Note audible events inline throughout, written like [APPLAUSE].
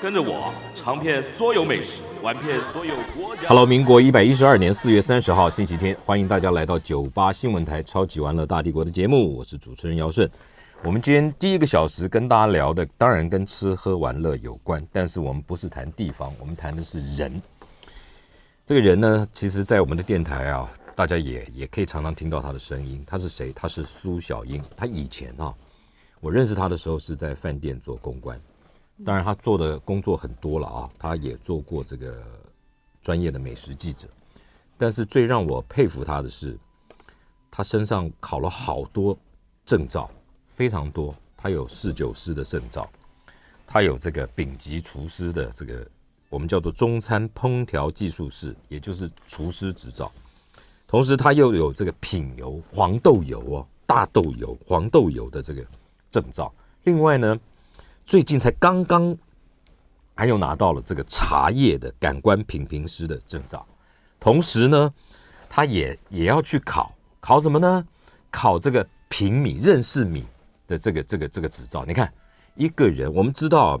跟着我，尝遍所有美食，玩遍所有国家。Hello，民国一百一十二年四月三十号，星期天，欢迎大家来到九八新闻台《超级玩乐大帝国》的节目，我是主持人姚顺。我们今天第一个小时跟大家聊的，当然跟吃喝玩乐有关，但是我们不是谈地方，我们谈的是人。这个人呢，其实在我们的电台啊，大家也也可以常常听到他的声音。他是谁？他是苏小英。他以前啊，我认识他的时候是在饭店做公关。当然，他做的工作很多了啊，他也做过这个专业的美食记者。但是最让我佩服他的是，他身上考了好多证照，非常多。他有侍酒师的证照，他有这个丙级厨师的这个我们叫做中餐烹调技术师，也就是厨师执照。同时，他又有这个品油黄豆油哦，大豆油黄豆油的这个证照。另外呢。最近才刚刚，还又拿到了这个茶叶的感官品评师的证照，同时呢，他也也要去考考什么呢？考这个品米、认识米的这个这个这个执照。你看一个人，我们知道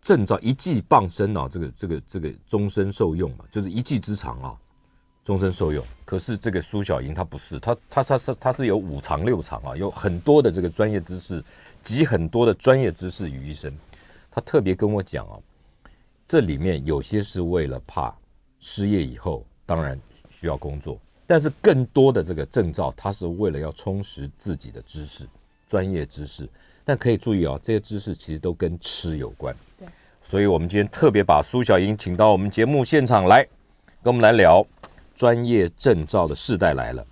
证照一技傍身啊，这个这个这个终身受用嘛，就是一技之长啊，终身受用。可是这个苏小英她不是，她她她是她是有五长六长啊，有很多的这个专业知识。集很多的专业知识于一身，他特别跟我讲哦，这里面有些是为了怕失业以后，当然需要工作，但是更多的这个证照，他是为了要充实自己的知识、专业知识。但可以注意哦，这些知识其实都跟吃有关。所以我们今天特别把苏小英请到我们节目现场来，跟我们来聊专业证照的世代来了，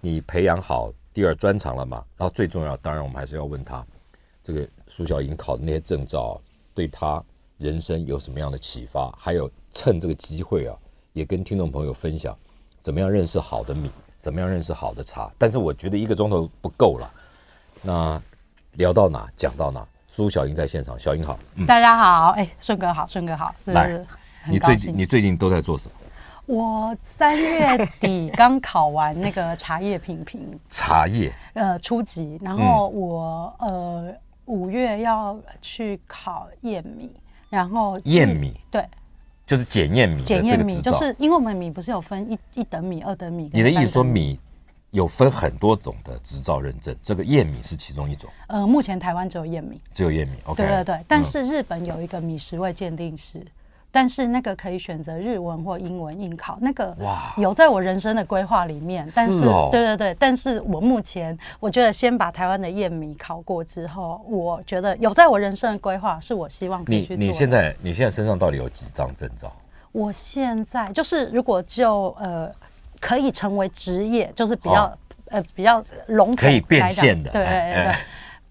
你培养好第二专长了吗？然后最重要，当然我们还是要问他。这个苏小英考的那些证照，对他人生有什么样的启发？还有趁这个机会啊，也跟听众朋友分享，怎么样认识好的米，怎么样认识好的茶。但是我觉得一个钟头不够了，那聊到哪讲到哪。苏小英在现场，小英好，大家好，哎，顺哥好，顺哥好，来，你最近你最近都在做什么？我三月底刚考完那个茶叶品评，[LAUGHS] 茶叶呃初级，然后我呃。五月要去考验米，然后验米，对，就是检验米，检验米就是因为我们米不是有分一一等米、二等米。你的意思说米有分很多种的执照认证，这个验米是其中一种。呃，目前台湾只有验米，只有验米。对对对，但是日本有一个米食卫鉴定师。但是那个可以选择日文或英文应考，那个有在我人生的规划里面。但是哦。对对对，但是我目前我觉得先把台湾的验米考过之后，我觉得有在我人生的规划，是我希望你你现在你现在身上到底有几张证照？我现在就是如果就呃可以成为职业，就是比较呃比较笼统可以变现的，对对对。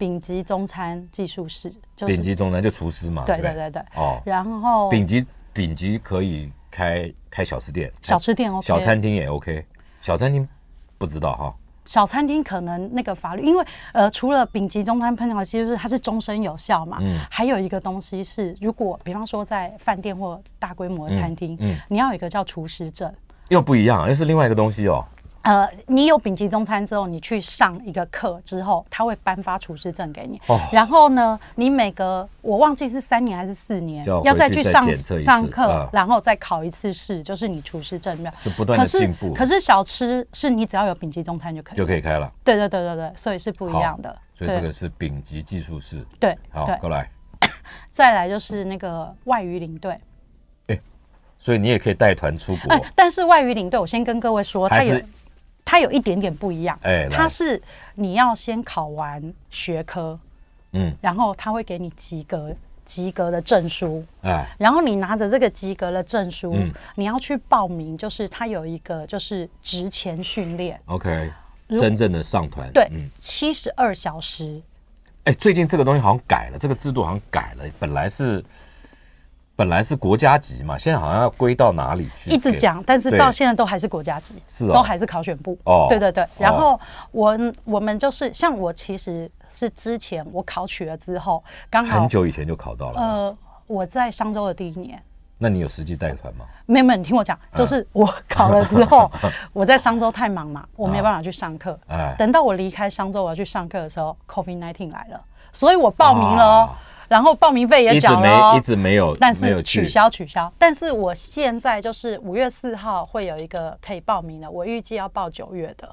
丙级中餐技术师，丙级中餐就厨师嘛。对对对对。哦，然后。丙级丙级可以开开小吃店，小吃店 O，小餐厅也 OK。小餐厅，不知道哈。小餐厅可能那个法律，因为呃，除了丙级中餐烹调师是它是终身有效嘛，嗯，还有一个东西是，如果比方说在饭店或大规模餐厅，嗯，你要有一个叫厨师证，又不一样，又是另外一个东西哦。呃，你有丙级中餐之后，你去上一个课之后，他会颁发厨师证给你。哦。然后呢，你每隔我忘记是三年还是四年，要再去上上课，然后再考一次试，就是你厨师证要。就不断的进步。可是小吃是你只要有丙级中餐就可以就可以开了。对对对对对，所以是不一样的。所以这个是丙级技术室。对。好，过来。[COUGHS] 再来就是那个外语领队。所以你也可以带团出国。但是外语领队，我先跟各位说，他也它有一点点不一样，哎，它是你要先考完学科，嗯，然后他会给你及格及格的证书，哎，然后你拿着这个及格的证书，你要去报名，就是它有一个就是值前训练，OK，真正的上团，对，七十二小时，哎，最近这个东西好像改了，这个制度好像改了，本来是。本来是国家级嘛，现在好像要归到哪里去？一直讲，但是到现在都还是国家级，是都还是考选部。哦，对对对。然后我我们就是像我，其实是之前我考取了之后，刚好很久以前就考到了。呃，我在商州的第一年。那你有实际带团吗？没有，没有。你听我讲，就是我考了之后，[LAUGHS] 我在商州太忙嘛，我没有办法去上课。哎，等到我离开商州我要去上课的时候，COVID nineteen 来了，所以我报名了。然后报名费也缴了哦，一直没有，但是取消取消。但是我现在就是五月四号会有一个可以报名的，我预计要报九月的。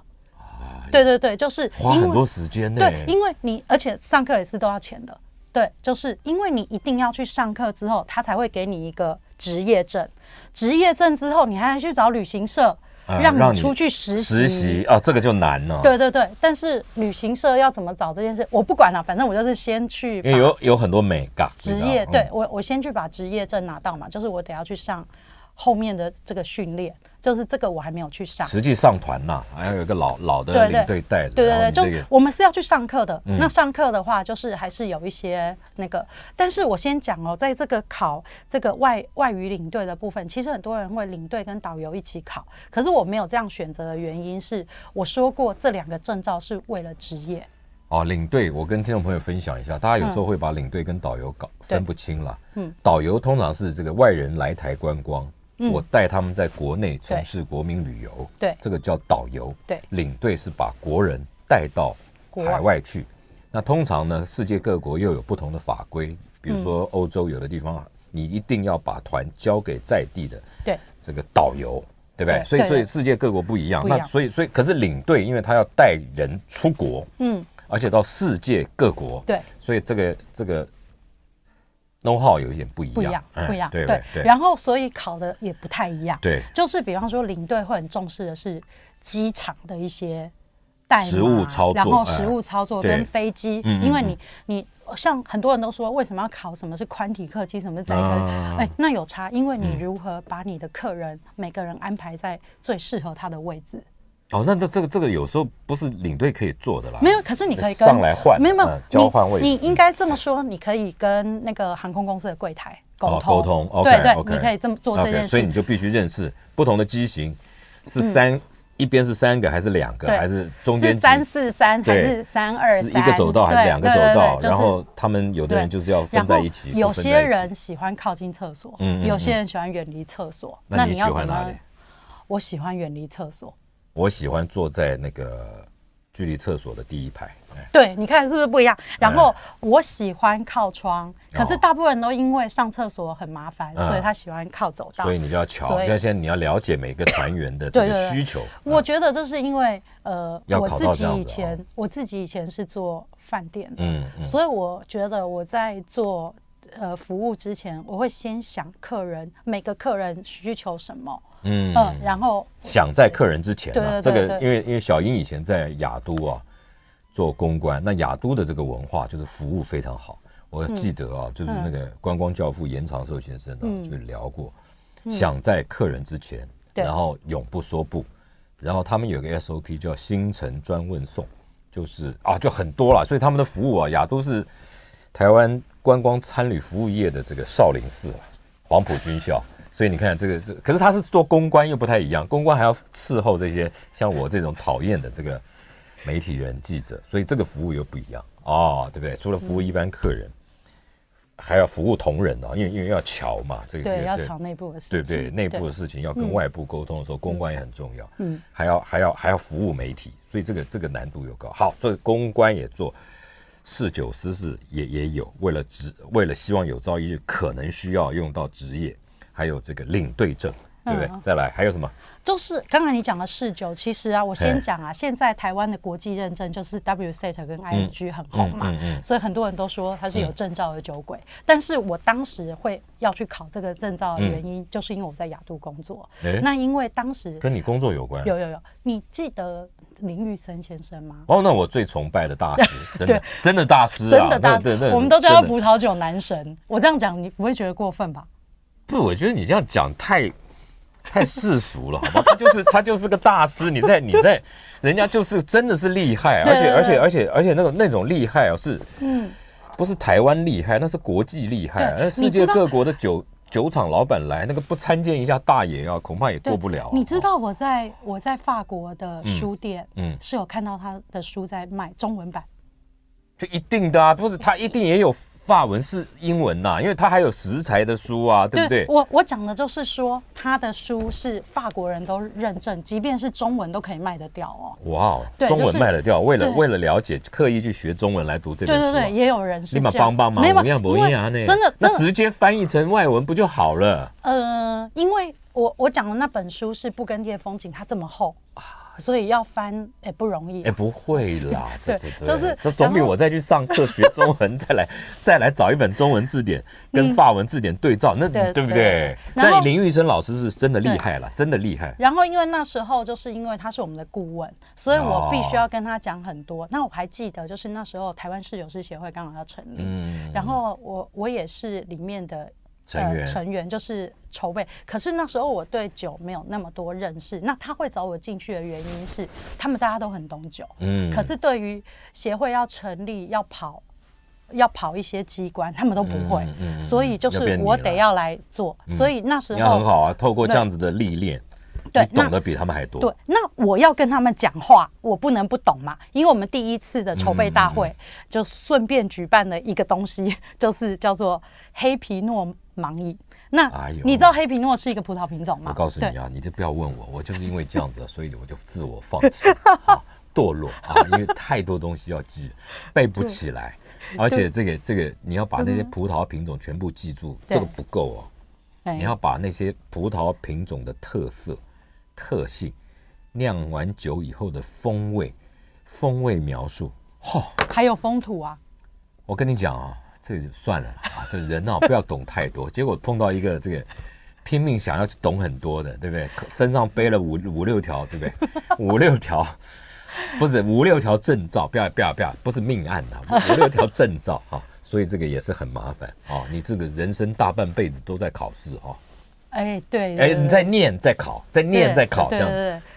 对对对，就是花很多时间呢。对，因为你而且上课也是都要钱的。对，就是因为你一定要去上课之后，他才会给你一个职业证。职业证之后，你还去找旅行社。让你出去实习实习啊，这个就难了。对对对，但是旅行社要怎么找这件事，我不管了，反正我就是先去。因为有有很多美嘎职业，对我我先去把职业证拿到嘛，就是我得要去上后面的这个训练。就是这个我还没有去上，实际上团呐，还要有一个老老的领队带的。对对对，就我们是要去上课的。那上课的话，就是还是有一些那个。但是我先讲哦，在这个考这个外外语领队的部分，其实很多人会领队跟导游一起考。可是我没有这样选择的原因是，我说过这两个证照是为了职业。哦，领队，我跟听众朋友分享一下，大家有时候会把领队跟导游搞分不清了。嗯，导游通常是这个外人来台观光。我带他们在国内从事国民旅游，对这个叫导游，对领队是把国人带到海外去。那通常呢，世界各国又有不同的法规，比如说欧洲有的地方，你一定要把团交给在地的，对这个导游，对不对？所以，所以世界各国不一样。那所以，所以，可是领队因为他要带人出国，嗯，而且到世界各国，对，所以这个这个。编号有一点不一样，不一样，不一样，对对。然后所以考的也不太一样，对。就是比方说，领队会很重视的是机场的一些代码，然后实物操作跟飞机，因为你你像很多人都说为什么要考什么是宽体客机，什么是类哎，那有差，因为你如何把你的客人每个人安排在最适合他的位置。哦，那这这个这个有时候不是领队可以做的啦。没有，可是你可以跟上来换，没有没有，你你应该这么说，你可以跟那个航空公司的柜台沟沟通。对对，你可以这么做这件事所以你就必须认识不同的机型，是三一边是三个还是两个还是中间是三四三还是三二？是一个走道还是两个走道？然后他们有的人就是要分在一起，有些人喜欢靠近厕所，有些人喜欢远离厕所。那你喜欢哪里？我喜欢远离厕所。我喜欢坐在那个距离厕所的第一排。对，你看是不是不一样？然后我喜欢靠窗，可是大部分人都因为上厕所很麻烦，所以他喜欢靠走道。所以你就要巧，像现在你要了解每个团员的这个需求。我觉得这是因为呃，我自己以前我自己以前是做饭店的，所以我觉得我在做呃服务之前，我会先想客人每个客人需求什么。嗯，然后想在客人之前，对对对，这个因为因为小英以前在雅都啊做公关，那雅都的这个文化就是服务非常好。我记得啊，就是那个观光教父严长寿先生呢就聊过，想在客人之前，然后永不说不，然后他们有个 SOP 叫“星辰专问送”，就是啊就很多了，所以他们的服务啊，雅都是台湾观光参旅服务业的这个少林寺黄埔军校。所以你看，这个这可是他是做公关，又不太一样。公关还要伺候这些像我这种讨厌的这个媒体人、记者，所以这个服务又不一样哦，对不对？除了服务一般客人，还要服务同仁哦，因为因为要桥嘛，这个对要内部的事情，对不对？内部的事情要跟外部沟通的时候，公关也很重要。嗯，还要还要还要服务媒体，所以这个这个难度又高。好，做公关也做，四九十四也也有，为了职为了希望有朝一日可能需要用到职业。还有这个领队证，对不对？再来还有什么？就是刚才你讲的嗜酒，其实啊，我先讲啊，现在台湾的国际认证就是 WSET 跟 ISG 很红嘛，所以很多人都说他是有证照的酒鬼。但是我当时会要去考这个证照，的原因就是因为我在雅都工作。那因为当时跟你工作有关，有有有，你记得林玉森先生吗？哦，那我最崇拜的大师，[LAUGHS] 真的真的大师，真的大，对对对，我们都叫他葡萄酒男神。我这样讲，你不会觉得过分吧？不，我觉得你这样讲太 [LAUGHS] 太世俗了，好吧？他就是他就是个大师，你在 [LAUGHS] 你在，人家就是真的是厉害，而且而且而且而且那种那种厉害啊是，嗯，不是台湾厉害，那是国际厉害，世界各国的酒酒厂老板来那个不参见一下大爷啊，恐怕也过不了。你知道我在我在法国的书店，嗯，是有看到他的书在卖中文版，就一定的啊，不是他一定也有。法文是英文呐，因为它还有食材的书啊，对不对？我我讲的就是说，他的书是法国人都认证，即便是中文都可以卖得掉哦。哇，中文卖得掉？为了为了了解，刻意去学中文来读这本书？对对对，也有人是。你们帮帮忙，没嘛？真的，那直接翻译成外文不就好了？呃，因为我我讲的那本书是《不跟地的风景》，它这么厚啊。所以要翻，哎，不容易。哎，不会啦，[LAUGHS] 这这这，就是这总比我再去上课学中文，再来 [LAUGHS] 再来找一本中文字典跟法文字典对照，那对不对？对，林玉生老师是真的厉害了，真的厉害。然后，因为那时候就是因为他是我们的顾问，所以我必须要跟他讲很多。那我还记得，就是那时候台湾市有师协会刚好要成立，然后我我也是里面的。成员成员就是筹备，可是那时候我对酒没有那么多认识。那他会找我进去的原因是，他们大家都很懂酒，嗯，可是对于协会要成立、要跑、要跑一些机关，他们都不会，嗯，所以就是我得要来做。所以那时候要很好啊，透过这样子的历练，对，懂得比他们还多。对，那我要跟他们讲话，我不能不懂嘛，因为我们第一次的筹备大会就顺便举办了一个东西，[LAUGHS] 就是叫做黑皮诺。盲饮。那你知道黑皮诺是一个葡萄品种吗？我告诉你啊，你就不要问我，我就是因为这样子，[LAUGHS] 所以我就自我放弃 [LAUGHS] 啊，堕落啊，因为太多东西要记，背不起来。而且这个这个，你要把那些葡萄品种全部记住，这个不够哦。你要把那些葡萄品种的特色、特性、酿完酒以后的风味、风味描述，哈，还有风土啊。我跟你讲啊。这算了啊！这人呐，不要懂太多。结果碰到一个这个拼命想要去懂很多的，对不对？身上背了五五六条，对不对？五六条不是五六条证照，不要不要不要，不是命案的五六条证照啊！所以这个也是很麻烦啊！你这个人生大半辈子都在考试哈。哎，对，哎，你在念，在考，在念，在考，这样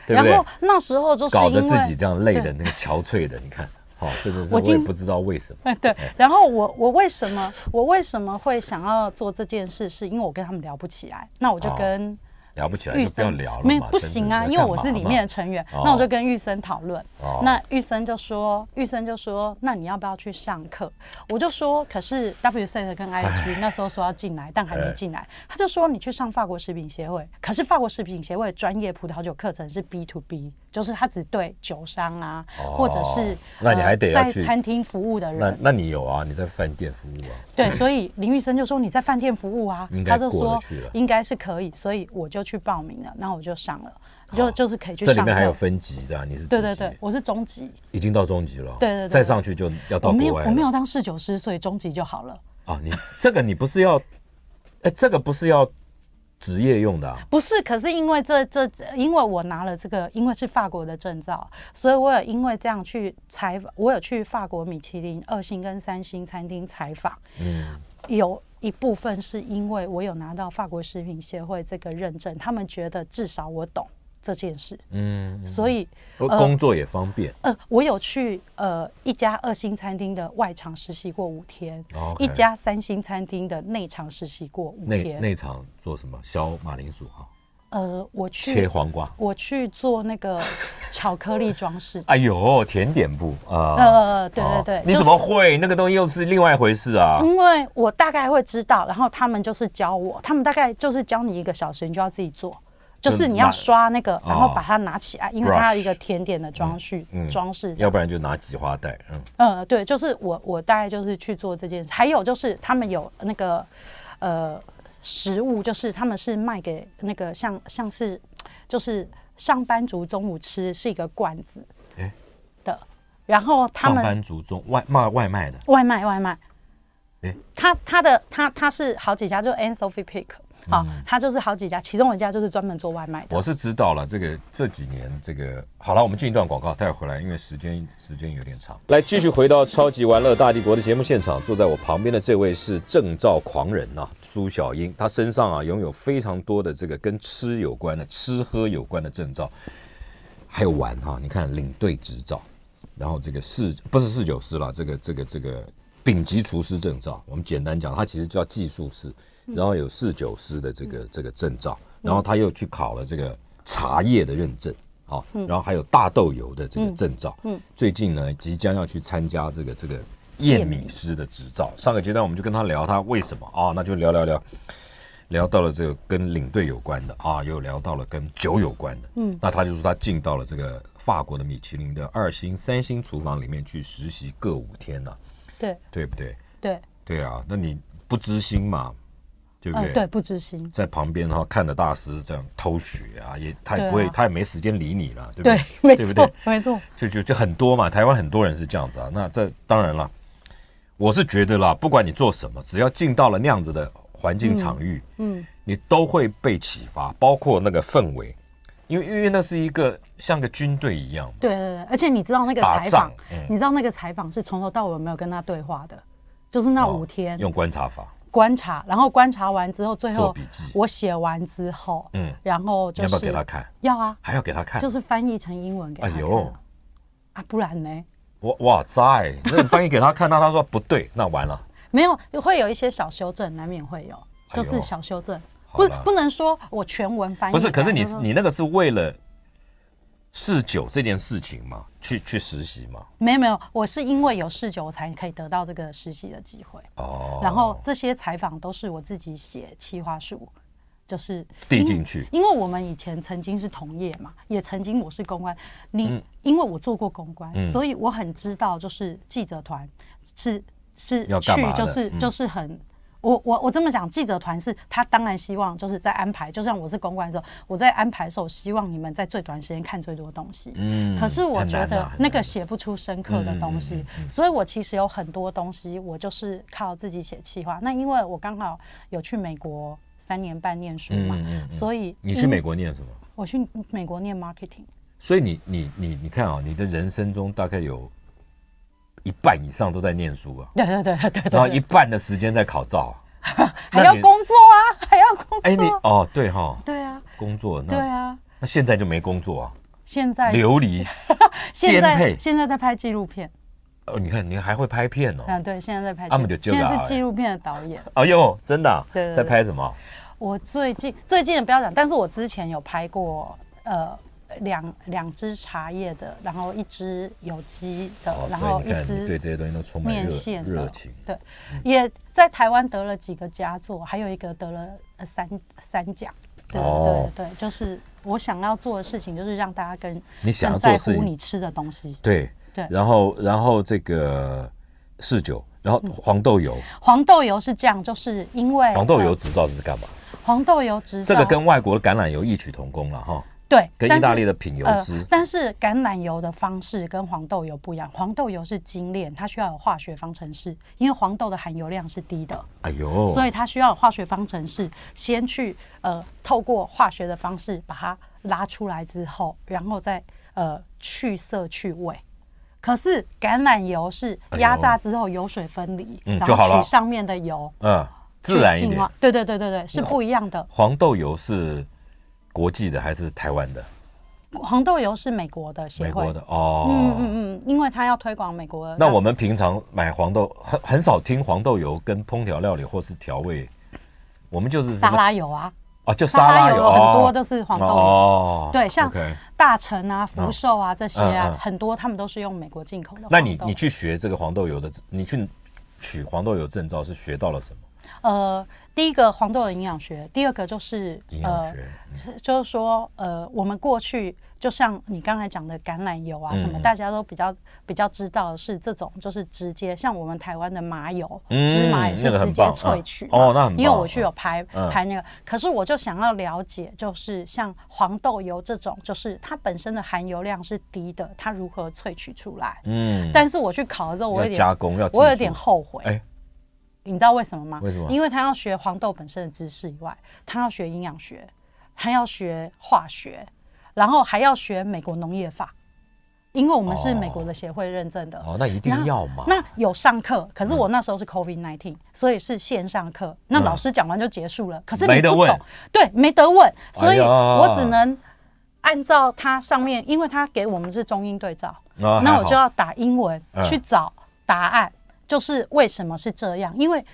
对不对？然后那时候就搞得自己这样累的那个憔悴的，你看。哦，这个我也不知道为什么。对，然后我我为什么我为什么会想要做这件事？是因为我跟他们聊不起来，那我就跟。聊不起来就不用聊了。没不行啊，因为我是里面的成员，那我就跟玉生讨论。那玉生就说，玉生就说，那你要不要去上课？我就说，可是 WSET 跟 i g 那时候说要进来，但还没进来。他就说，你去上法国食品协会。可是法国食品协会专业葡萄酒课程是 B to B，就是他只对酒商啊，或者是那你还得在餐厅服务的人。那那你有啊？你在饭店服务啊？对，所以林玉生就说你在饭店服务啊，他就说应该是可以，所以我就去。去报名了，那我就上了，就就是可以去。这里面还有分级的，你是对对对，我是中级，已经到中级了。对对对，再上去就要到。我没有我没有当侍酒师，所以中级就好了。啊，你这个你不是要，哎，这个不是要职业用的，不是。可是因为这这，因为我拿了这个，因为是法国的证照，所以我有因为这样去采访，我有去法国米其林二星跟三星餐厅采访。嗯。有一部分是因为我有拿到法国食品协会这个认证，他们觉得至少我懂这件事。嗯，所以工作也方便。呃，我有去呃一家二星餐厅的外场实习过五天，一家三星餐厅的内场实习过五天。内内场做什么？削马铃薯哈。呃，我去切黄瓜，我去做那个巧克力装饰。[LAUGHS] 哎呦，甜点部啊！呃呃，对对对，你怎么会那个东西又是另外一回事啊？因为我大概会知道，然后他们就是教我，他们大概就是教你一个小时，你就要自己做，就是你要刷那个，然后把它拿起，来，因为它一个甜点的装饰装饰，要不然就拿挤花袋，嗯嗯，对，就是我我大概就是去做这件事，还有就是他们有那个呃。食物就是他们是卖给那个像像是，就是上班族中午吃是一个罐子的，然后他们上班族中外卖外卖的外卖外卖，哎，他他的他他是好几家，就 An Sophie Pick。好，他就是好几家，其中一家就是专门做外卖的。我是知道了这个这几年这个好了，我们进一段广告，待会回来，因为时间时间有点长。来，继续回到《超级玩乐大帝国》的节目现场，坐在我旁边的这位是证照狂人呐，苏小英，他身上啊拥有非常多的这个跟吃有关的、吃喝有关的证照，还有玩哈，你看领队执照，然后这个四不是四九师了，这个这个这个顶级厨师证照，我们简单讲，它其实叫技术师。然后有四九师的这个这个证照，然后他又去考了这个茶叶的认证，啊，然后还有大豆油的这个证照，嗯，最近呢即将要去参加这个这个验米师的执照。上个阶段我们就跟他聊他为什么啊，那就聊聊聊，聊到了这个跟领队有关的啊，又聊到了跟酒有关的，嗯，那他就说他进到了这个法国的米其林的二星三星厨房里面去实习各五天了，对对不对？对对啊，那你不知心嘛？对不对？对，不知心在旁边哈，看着大师这样偷学啊，也他也不会，他也没时间理你了，对不对？对，没错，没错，就就就很多嘛。台湾很多人是这样子啊。那这当然了，我是觉得啦，不管你做什么，只要进到了那样子的环境场域，嗯，你都会被启发，包括那个氛围，因为因为那是一个像个军队一样，对对对。而且你知道那个采访，你知道那个采访是从头到尾没有跟他对话的，就是那五天用观察法。观察，然后观察完之后，最后我写完之后，嗯，然后要不要给他看？要啊，还要给他看，就是翻译成英文给他看。啊，不然呢？我哇在，那你翻译给他看，那他说不对，[LAUGHS] 那完了。没有，会有一些小修正，难免会有，就是小修正，不不能说我全文翻译。不是，可是你你那个是为了。试酒这件事情嘛，去去实习嘛？没有没有，我是因为有试酒，我才可以得到这个实习的机会哦。然后这些采访都是我自己写企划书，就是递进去。因为我们以前曾经是同业嘛，也曾经我是公关，你因为我做过公关，所以我很知道，就是记者团是是去就是就是很。我我我这么讲，记者团是他当然希望，就是在安排。就像我是公关的时候，我在安排的时候，希望你们在最短时间看最多东西。嗯，可是我觉得那个写不出深刻的东西，所以我其实有很多东西，我就是靠自己写企划。那因为我刚好有去美国三年半念书嘛，所以你去美国念什么？我去美国念 marketing。所以你你你你看啊，你的人生中大概有。一半以上都在念书啊，对对对对，然后一半的时间在考照，啊，[LAUGHS] 还要工作啊，[LAUGHS] 还要工作。哎你哦对哈，对啊，工作那对啊，那现在就没工作啊，现在流离 [LAUGHS] 颠沛，现在在拍纪录片。哦，你看你还会拍片哦，啊对，现在在拍，阿姆就现在是纪录片的导演。哎呦，真的，对在拍什么？我最近最近的不要讲，但是我之前有拍过呃。两两支茶叶的，然后一只有机的，然后一只对这些东西都充满热情，热情对，也在台湾得了几个佳作，还有一个得了三三奖。哦，对对，就是我想要做的事情，就是让大家跟你想要做事情，你吃的东西，对对。然后，然后这个四九，然后黄豆油，黄豆油是这样，就是因为黄豆油执照是干嘛？黄豆油执这个跟外国的橄榄油异曲同工了哈。对，跟意大利的品油师，但是橄榄油的方式跟黄豆油不一样。黄豆油是精炼，它需要有化学方程式，因为黄豆的含油量是低的，哎呦，所以它需要化学方程式先去呃透过化学的方式把它拉出来之后，然后再呃去色去味。可是橄榄油是压榨之后油水分离，然后取上面的油，嗯，自然一点。对对对对对，是不一样的。黄豆油是。国际的还是台湾的？黄豆油是美国的，美國的哦，嗯嗯嗯，因为它要推广美国。那我们平常买黄豆很很少听黄豆油跟烹调料理或是调味，我们就是沙拉油啊，啊，就沙拉油很多都是黄豆哦，对，像大成啊、福寿啊这些啊，很多他们都是用美国进口的。那你你去学这个黄豆油的，你去取黄豆油证照是学到了什么？呃。第一个黄豆的营养学，第二个就是呃，是就是说，呃，我们过去就像你刚才讲的橄榄油啊什么，大家都比较比较知道的是这种，就是直接像我们台湾的麻油、芝麻也是直接萃取哦，那很。因为我去有拍拍那个，可是我就想要了解，就是像黄豆油这种，就是它本身的含油量是低的，它如何萃取出来？嗯，但是我去考的时候，我加工要，我有点后悔。哎。你知道为什么吗？为什么？因为他要学黄豆本身的知识以外，他要学营养学，还要学化学，然后还要学美国农业法，因为我们是美国的协会认证的。哦，那一定要嘛？那有上课，可是我那时候是 COVID nineteen，所以是线上课。那老师讲完就结束了，可是没得问，对，没得问，所以我只能按照它上面，因为他给我们是中英对照，那我就要打英文去找答案。就是为什么是这样？因为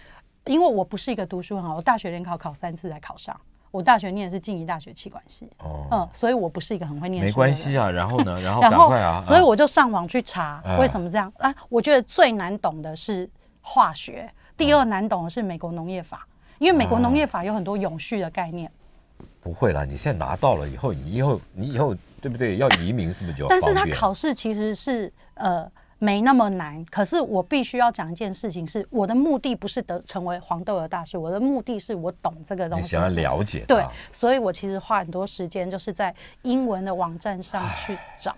因为我不是一个读书很好，我大学联考考三次才考上。我大学念的是静宜大学气管系，嗯，所以我不是一个很会念。没关系啊，然后呢，[LAUGHS] 然后赶快啊，所以我就上网去查为什么这样啊？我觉得最难懂的是化学，第二难懂的是美国农业法，因为美国农业法有很多永续的概念。不会啦，你现在拿到了以后，你以后你以后对不对？要移民是不是就？但是他考试其实是呃。没那么难，可是我必须要讲一件事情，是我的目的不是得成为黄豆的大师，我的目的是我懂这个东西，想要了解，对，所以我其实花很多时间，就是在英文的网站上去找。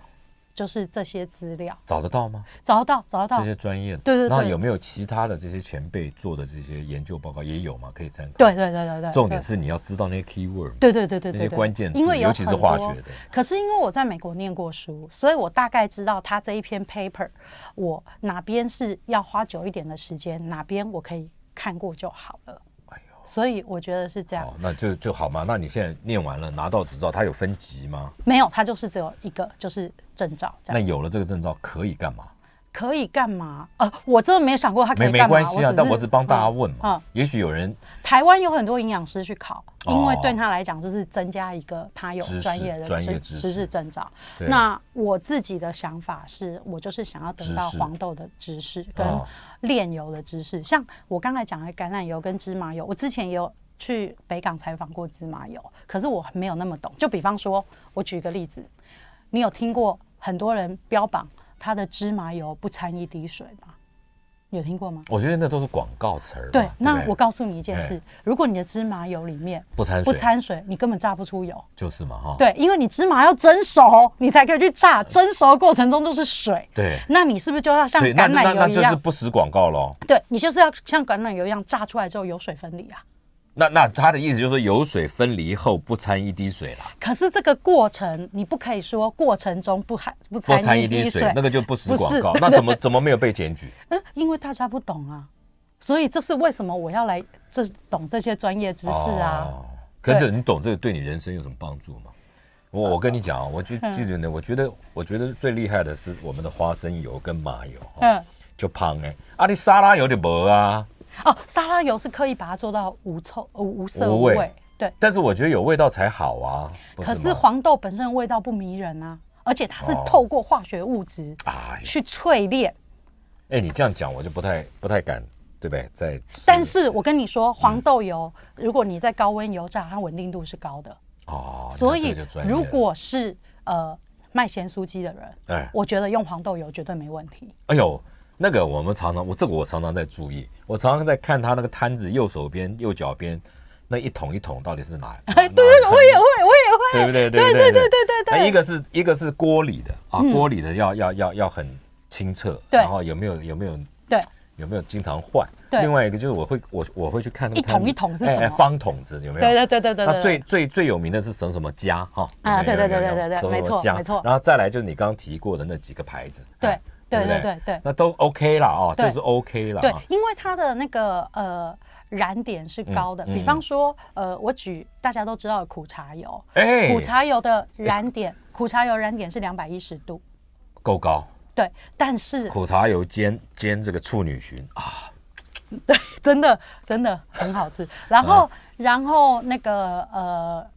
就是这些资料找得到吗？找得到，找得到。这些专业的，对对。那有没有其他的这些前辈做的这些研究报告也有吗？可以参考。对对对对对。重点是你要知道那些 keyword，对对对对那些关键字，尤其是化学的。可是因为我在美国念过书，所以我大概知道他这一篇 paper，我哪边是要花久一点的时间，哪边我可以看过就好了。所以我觉得是这样，那就就好嘛。那你现在念完了拿到执照，它有分级吗？没有，它就是只有一个，就是证照。那有了这个证照可以干嘛？可以干嘛？呃，我真的没想过他可以干嘛。没关系啊，我只是帮大家问嘛。也许有人。台湾有很多营养师去考，因为对他来讲，就是增加一个他有专业的专业知识证照。那我自己的想法是，我就是想要得到黄豆的知识跟炼油的知识。像我刚才讲的橄榄油跟芝麻油，我之前也有去北港采访过芝麻油，可是我没有那么懂。就比方说，我举一个例子，你有听过很多人标榜？它的芝麻油不掺一滴水吗？有听过吗？我觉得那都是广告词儿。对，那我告诉你一件事：如果你的芝麻油里面不掺不掺水，你根本榨不出油。就是嘛哈。对，因为你芝麻要蒸熟，你才可以去榨。蒸熟过程中就是水。对。那你是不是就要像橄榄油一样？不实广告喽。对，你就是要像橄榄油一样榨出来之后油水分离啊。那那他的意思就是油水分离后不掺一滴水了。可是这个过程你不可以说过程中不含不掺一滴水，那个就不是广告。那怎么怎么没有被检举？[LAUGHS] 嗯，因为大家不懂啊，所以这是为什么我要来这懂这些专业知识啊？可是你懂这个对你人生有什么帮助吗？我我跟你讲啊，我就记得呢，我觉得我觉得最厉害的是我们的花生油跟麻油，嗯，就胖哎，啊你沙拉油就薄啊。哦，沙拉油是刻意把它做到无臭、无色无味，对。但是我觉得有味道才好啊。可是黄豆本身的味道不迷人啊，而且它是透过化学物质啊去淬炼。哎，你这样讲我就不太不太敢，对不对？在。但是我跟你说，黄豆油如果你在高温油炸，它稳定度是高的哦。所以如果是呃卖咸酥鸡的人，哎，我觉得用黄豆油绝对没问题。哎呦。那个我们常常我这个我常常在注意，我常常在看他那个摊子右手边、右脚边那一桶一桶到底是哪？[LAUGHS] 哎，对我也会，我也会，对不对？对对对对对对。那一个是一个是锅里的啊，锅里的要要要要很清澈，然后有没有有没有对有没有经常换？另外一个就是我会我我会去看那一桶一桶是什么方桶子有没有？对对对对对。那最最最有名的是什么什么家哈？啊，对对对对对对，没错没错。然后再来就是你刚刚提过的那几个牌子。对。对对对对，那都 OK 了哦，就是 OK 了。对，因为它的那个呃燃点是高的，比方说呃，我举大家都知道的苦茶油，哎，苦茶油的燃点，苦茶油燃点是两百一十度，够高。对，但是苦茶油煎煎这个处女裙啊，对，[LAUGHS] 真的真的很好吃。然后然后那个呃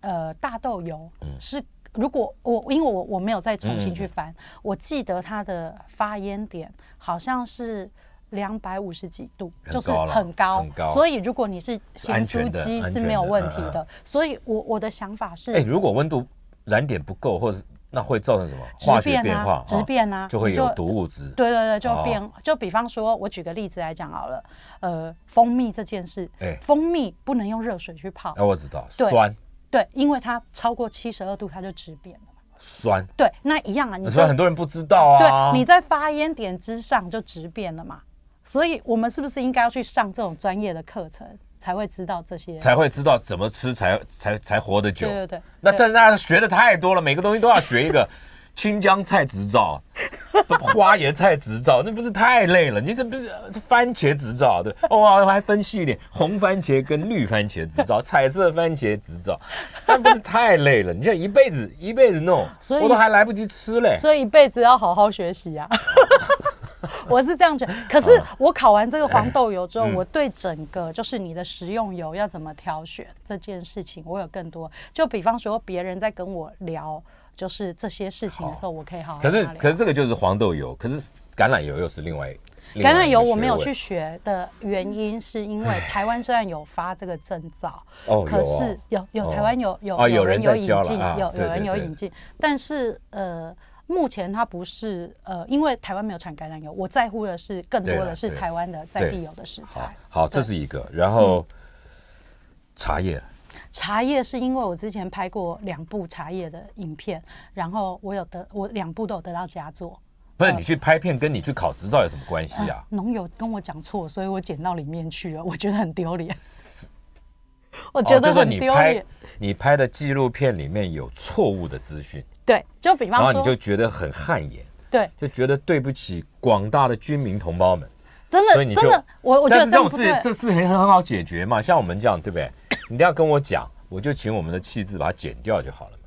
呃大豆油是。如果我因为我我没有再重新去翻，我记得它的发烟点好像是两百五十几度，就是很高，很高。所以如果你是咸猪鸡是没有问题的。所以我我的想法是，哎，如果温度燃点不够，或者那会造成什么质变啊？质变啊，就会有毒物质。对对对，就变。就比方说，我举个例子来讲好了，呃，蜂蜜这件事，蜂蜜不能用热水去泡。那我知道，酸。对，因为它超过七十二度，它就质变了酸，对，那一样啊。你说很多人不知道啊。对，你在发烟点之上就质变了嘛。所以我们是不是应该要去上这种专业的课程，才会知道这些？才会知道怎么吃才才才活得久。对对对。那但是大家学的太多了，每个东西都要学一个。新江菜执照，[LAUGHS] 花椰菜执照，那不是太累了？你这不是番茄执照？对，哦，还分细一点，红番茄跟绿番茄执照，[LAUGHS] 彩色番茄执照，那不是太累了？你像一辈子一辈子弄，我都还来不及吃嘞。所以一辈子要好好学习呀。[LAUGHS] 我是这样讲。可是我考完这个黄豆油之后，我对整个就是你的食用油要怎么挑选这件事情，我有更多。就比方说，别人在跟我聊。就是这些事情的时候，我可以哈。可是，可是这个就是黄豆油，可是橄榄油又是另外。橄榄油我没有去学的原因，是因为台湾虽然有发这个证照，可是有有台湾有有有人有引进，有有人有引进，但是呃，目前它不是呃，因为台湾没有产橄榄油。我在乎的是更多的是台湾的在地有的食材。好，这是一个。然后茶叶。茶叶是因为我之前拍过两部茶叶的影片，然后我有得我两部都有得到佳作。不是你去拍片跟你去考执照有什么关系啊？农友跟我讲错，所以我剪到里面去了，我觉得很丢脸。我觉得很丢脸。你拍的纪录片里面有错误的资讯，对，就比方说，你就觉得很汗颜，对，就觉得对不起广大的军民同胞们，真的，所以你就我我觉得这种事这事很很好解决嘛，像我们这样，对不对？你一定要跟我讲，我就请我们的气质把它剪掉就好了嘛。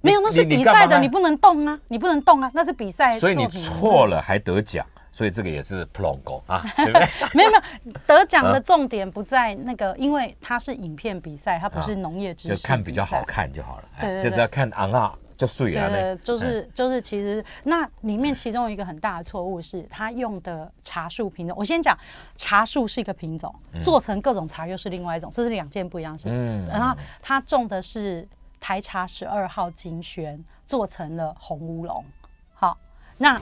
没有，那是比赛的，你不能动啊，你不能动啊，那是比赛。所以你错了还得奖，所以这个也是普 r o 啊，[LAUGHS] 对不对？没有没有，得奖的重点不在那个，因为它是影片比赛，它不是农业知识。就看比较好看就好了，就是要看昂啊。就碎了。对，就是就是，其实那里面其中一个很大的错误是，他用的茶树品种。我先讲，茶树是一个品种，做成各种茶又是另外一种，这是两件不一样事。嗯。然后他种的是台茶十二号金萱，做成了红乌龙。好，那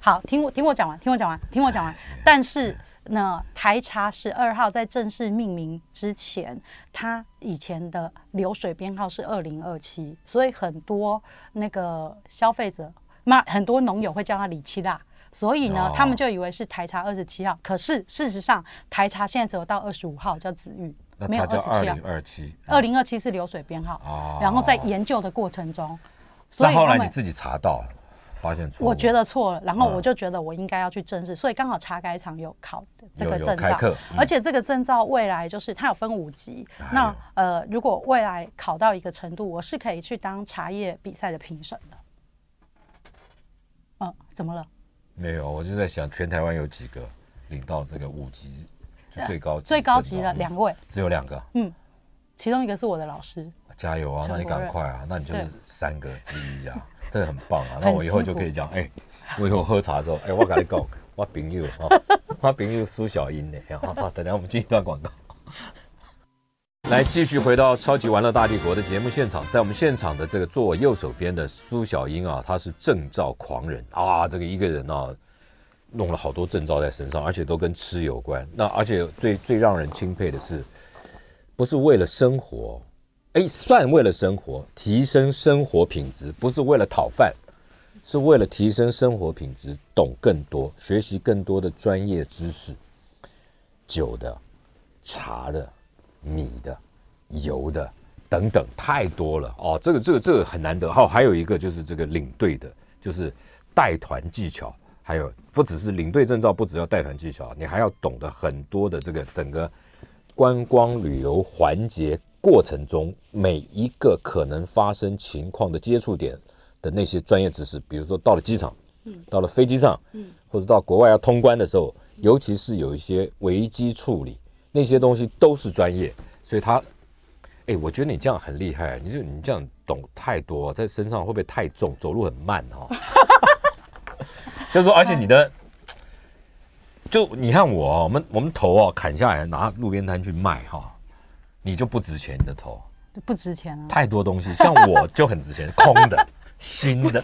好，听我听我讲完，听我讲完，听我讲完。但是。那台茶十二号，在正式命名之前，它以前的流水编号是二零二七，所以很多那个消费者，那很多农友会叫它李七大。所以呢，他们就以为是台茶二十七号。可是事实上，台茶现在只有到二十五号叫紫玉，没有二十七号。二零二七，二零二七是流水编号。然后在研究的过程中，所以后来你自己查到。发现我觉得错了，然后我就觉得我应该要去证照，所以刚好茶改厂有考这个证照，而且这个证照未来就是它有分五级，那呃如果未来考到一个程度，我是可以去当茶叶比赛的评审的。嗯，怎么了？没有，我就在想全台湾有几个领到这个五级，最高最高级的两位，只有两个，嗯，其中一个是我的老师，加油啊！那你赶快啊！那你就是三个之一啊！真的很棒啊！那我以后就可以讲，哎，我以后喝茶的时候，哎，我跟你讲，我朋友啊，我朋友苏小英呢，啊，等下我们进一段广告。[LAUGHS] 来继续回到《超级玩乐大帝国》的节目现场，在我们现场的这个坐我右手边的苏小英啊，她是证照狂人啊，这个一个人啊，弄了好多证照在身上，而且都跟吃有关。那而且最最让人钦佩的是，不是为了生活。哎，算为了生活提升生活品质，不是为了讨饭，是为了提升生活品质，懂更多，学习更多的专业知识。酒的、茶的、米的、油的等等，太多了哦。这个、这个、这个很难得。好，还有一个就是这个领队的，就是带团技巧，还有不只是领队证照，不只要带团技巧，你还要懂得很多的这个整个观光旅游环节。过程中每一个可能发生情况的接触点的那些专业知识，比如说到了机场，嗯，到了飞机上，嗯，或者到国外要通关的时候，尤其是有一些危机处理那些东西都是专业，所以他，哎，我觉得你这样很厉害，你就你这样懂太多，在身上会不会太重，走路很慢哈？[LAUGHS] 就是说，而且你的，就你看我，我们我们头砍下来拿路边摊去卖哈。你就不值钱，你的头不值钱啊！太多东西，像我就很值钱，空的、新的，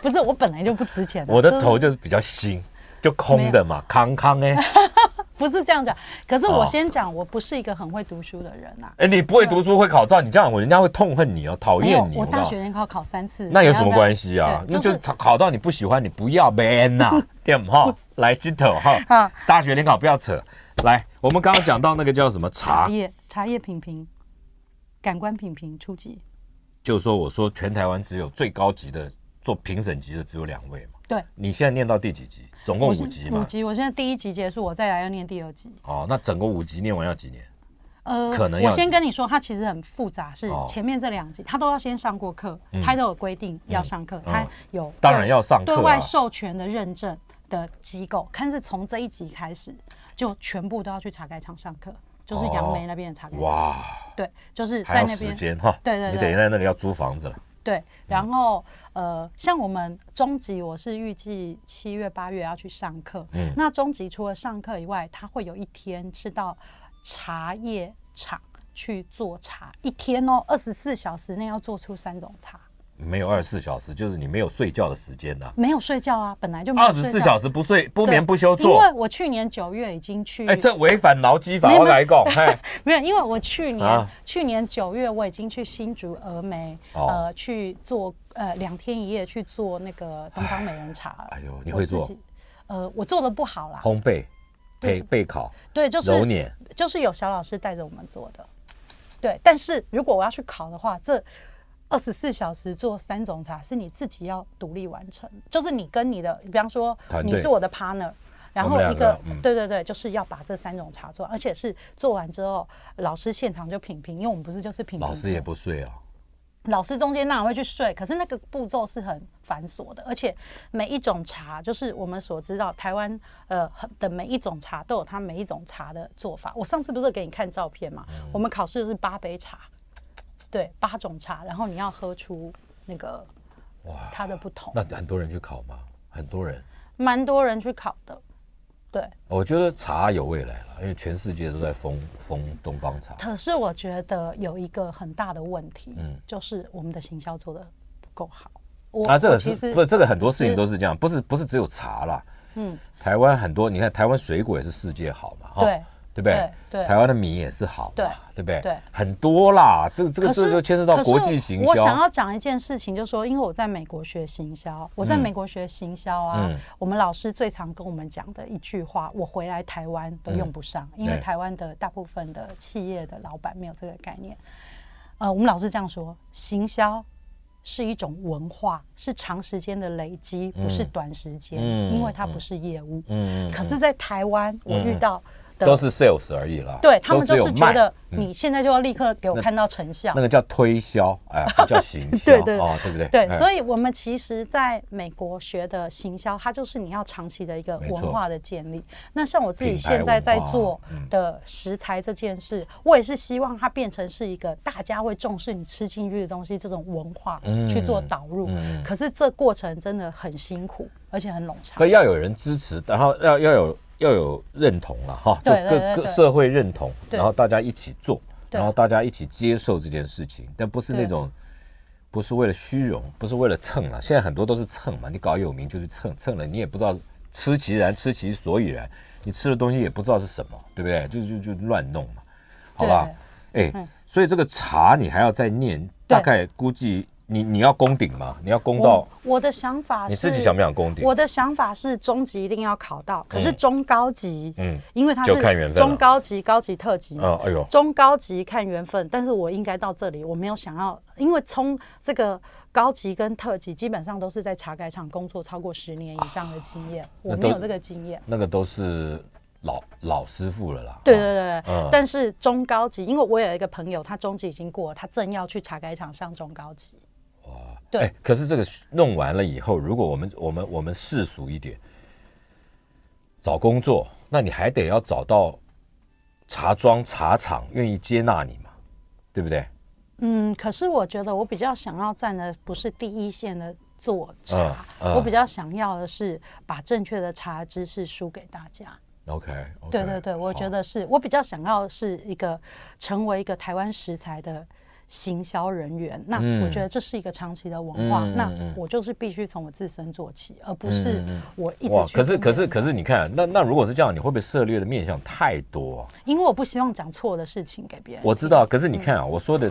不是我本来就不值钱。我的头就是比较新，就空的嘛，康康哎，[LAUGHS] 不是这样讲。可是我先讲，我不是一个很会读书的人呐。哎，你不会读书会考照，你这样，我人家会痛恨你哦，讨厌你。我大学联考考三次，那有什么关系啊？那就是考到你不喜欢，你不要，man 呐，点 [LAUGHS] 哈来接头哈，大学联考不要扯。来，我们刚刚讲到那个叫什么茶叶，茶叶品评，感官品评初级。就是说我说全台湾只有最高级的做评审级的只有两位嘛。对，你现在念到第几级？总共五级嘛。五级，我现在第一级结束，我再来要念第二级。哦，那整个五级念完要几年？呃，可能要。我先跟你说，它其实很复杂，是前面这两级，他都要先上过课，他都有规定要上课，他有当然要上课，对外授权的认证的机构，看是从这一集开始。就全部都要去茶盖厂上课，就是杨梅那边的茶园。哇！对，就是在那边。间哈？对对对。你等于在那里要租房子了。对，然后呃，像我们中级，我是预计七月八月要去上课。嗯。那中级除了上课以外，他会有一天是到茶叶厂去做茶，一天哦，二十四小时内要做出三种茶。没有二十四小时，就是你没有睡觉的时间呐。没有睡觉啊，本来就二十四小时不睡不眠不休做。因为我去年九月已经去，哎，这违反劳基法。我来讲，没有，[LAUGHS] 因为我去年去年九月我已经去新竹峨眉呃去做呃两天一夜去做那个东方美人茶。哎呦，你会做？呃，我做的不好啦。烘焙，焙焙烤，对，就是揉捻，就是有小老师带着我们做的。对，但是如果我要去考的话，这。二十四小时做三种茶是你自己要独立完成，就是你跟你的，比方说你是我的 partner，然后一个对对对，就是要把这三种茶做，而且是做完之后老师现场就品评，因为我们不是就是品评，老师也不睡啊。老师中间那会去睡，可是那个步骤是很繁琐的，而且每一种茶就是我们所知道台湾呃的每一种茶都有它每一种茶的做法。我上次不是给你看照片嘛，我们考试是八杯茶。对，八种茶，然后你要喝出那个哇它的不同。那很多人去考吗？很多人？蛮多人去考的，对。我觉得茶有未来了，因为全世界都在封封东方茶。可是我觉得有一个很大的问题，嗯，就是我们的行销做的不够好。啊，这个是不，这个很多事情都是这样，不是不是只有茶啦。嗯，台湾很多，你看台湾水果也是世界好嘛，哈。对。对不对？对，台湾的米也是好，对不对？对，很多啦。这这个这就牵涉到国际行销。我想要讲一件事情，就是说，因为我在美国学行销，我在美国学行销啊。我们老师最常跟我们讲的一句话，我回来台湾都用不上，因为台湾的大部分的企业的老板没有这个概念。呃，我们老师这样说，行销是一种文化，是长时间的累积，不是短时间，因为它不是业务。嗯。可是，在台湾，我遇到。都是 sales 而已了，对他们就是觉得你现在就要立刻给我看到成效，那个叫推销，哎，叫行销，[LAUGHS] 对对对不对？对，所以我们其实在美国学的行销，它就是你要长期的一个文化的建立。那像我自己现在在做的食材这件事，我也是希望它变成是一个大家会重视你吃进去的东西这种文化去做导入。可是这过程真的很辛苦，而且很冗长，所以要有人支持，然后要要有。要有认同了哈，就各个社会认同，然后大家一起做，然后大家一起接受这件事情，但不是那种，不是为了虚荣，不是为了蹭了。现在很多都是蹭嘛，你搞有名就是蹭蹭了，你也不知道吃其然吃其所以然，你吃的东西也不知道是什么，对不对？就就就乱弄嘛，好吧？哎，所以这个茶你还要再念，大概估计。你你要攻顶吗？你要攻到我的想法是，你自己想不想攻顶？我的想法是中级一定要考到，可是中高级，嗯，因为它是中高级、高级、特级嘛，哎呦，中高级看缘分。但是我应该到这里，我没有想要，因为冲这个高级跟特级，基本上都是在茶改厂工作超过十年以上的经验，我没有这个经验，那个都是老老师傅了啦。对对对对，但是中高级，因为我有一个朋友，他中级已经过，了，他正要去茶改厂上中高级。哇，对，可是这个弄完了以后，如果我们我们我们世俗一点，找工作，那你还得要找到茶庄茶厂愿意接纳你嘛，对不对？嗯，可是我觉得我比较想要站的不是第一线的做茶，我比较想要的是把正确的茶知识输给大家。OK，对对对，我觉得是我比较想要是一个成为一个台湾食材的。行销人员，那我觉得这是一个长期的文化，那我就是必须从我自身做起，而不是我一直哇！可是可是可是，你看，那那如果是这样，你会不会涉猎的面相太多啊？因为我不希望讲错的事情给别人。我知道，可是你看啊，我说的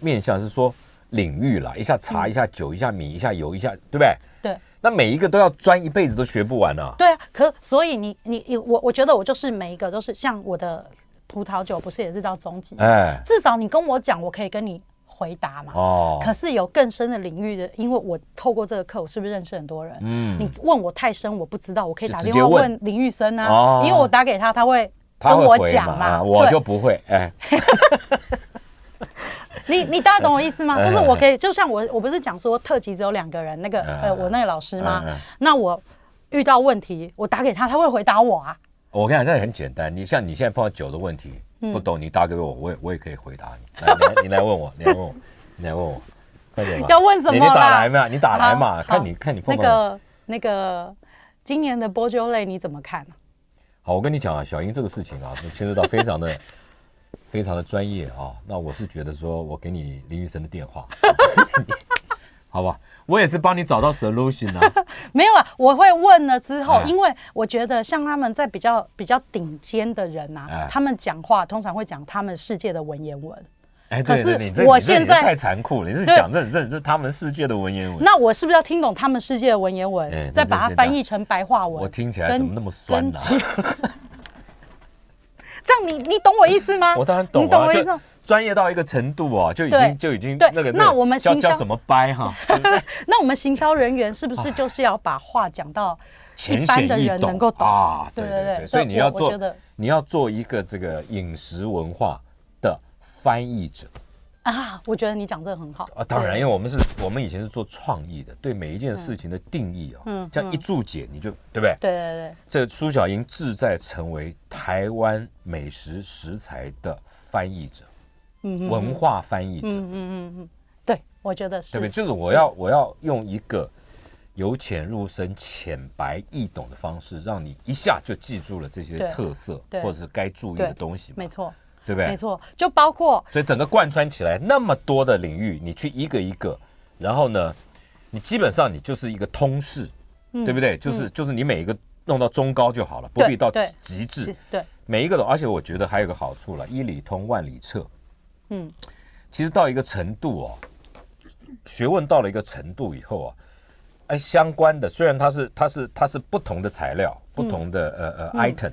面相是说领域啦，一下查一下，酒一下抿一下，油一下，对不对？对。那每一个都要钻一辈子都学不完呢。对啊，可所以你你我我觉得我就是每一个都是像我的。葡萄酒不是也是到中级？哎，至少你跟我讲，我可以跟你回答嘛。哦，可是有更深的领域的，因为我透过这个课，我是不是认识很多人？嗯，你问我太深，我不知道，我可以打电话问林玉生啊，因为我打给他，他会跟我讲嘛。我就不会哎。[LAUGHS] 你你大家懂我意思吗？[LAUGHS] 就是我可以，就像我我不是讲说特级只有两个人，那个呃我那个老师吗？那我遇到问题，我打给他，他会回答我啊。我跟你讲，这也很简单，你像你现在碰到酒的问题不懂，你打给我，我也我也可以回答你。来，你来问我，[LAUGHS] 你来问我，你来问我，快点吧！要问什么？你打来嘛，你打来嘛，看你看你碰。那个那个，今年的波酒类你怎么看？好，我跟你讲啊，小英这个事情啊，牵涉到非常的 [LAUGHS] 非常的专业啊。那我是觉得说，我给你林玉生的电话，[LAUGHS] 好不好？我也是帮你找到 solution 啊，[LAUGHS] 没有啊，我会问了之后，因为我觉得像他们在比较比较顶尖的人啊，他们讲话通常会讲他们世界的文言文。哎，可是我现在太残酷了，你是讲这很这是他们世界的文言文。那我是不是要听懂他们世界的文言文，再把它翻译成白话文？我听起来怎么那么酸呢？[LAUGHS] 这样你你懂我意思吗？我当然懂，你懂我意思。专业到一个程度哦，就已经就已经那个那我们行销怎么掰哈？[LAUGHS] 那我们行销人员是不是就是要把话讲到的人能够懂啊？对对对，所以你要做，你要做一个这个饮食文化的翻译者啊！我觉得你讲这个很好啊。当然，因为我们是，我们以前是做创意的，对每一件事情的定义哦，嗯，这样一注解你就对不对？对对对，这苏小英志在成为台湾美食食材的翻译者。文化翻译者，嗯嗯嗯嗯，对我觉得是对不，就是我要我要用一个由浅入深、浅白易懂的方式，让你一下就记住了这些特色或者是该注意的东西，没错，对不对？没错，就包括所以整个贯穿起来那么多的领域，你去一个一个，然后呢，你基本上你就是一个通式，对不对？就是就是你每一个弄到中高就好了，不必到极致。对，每一个都，而且我觉得还有一个好处了，一里通万里彻。嗯，其实到一个程度哦，学问到了一个程度以后啊，哎，相关的虽然它是它是它是不同的材料，不同的呃呃 item，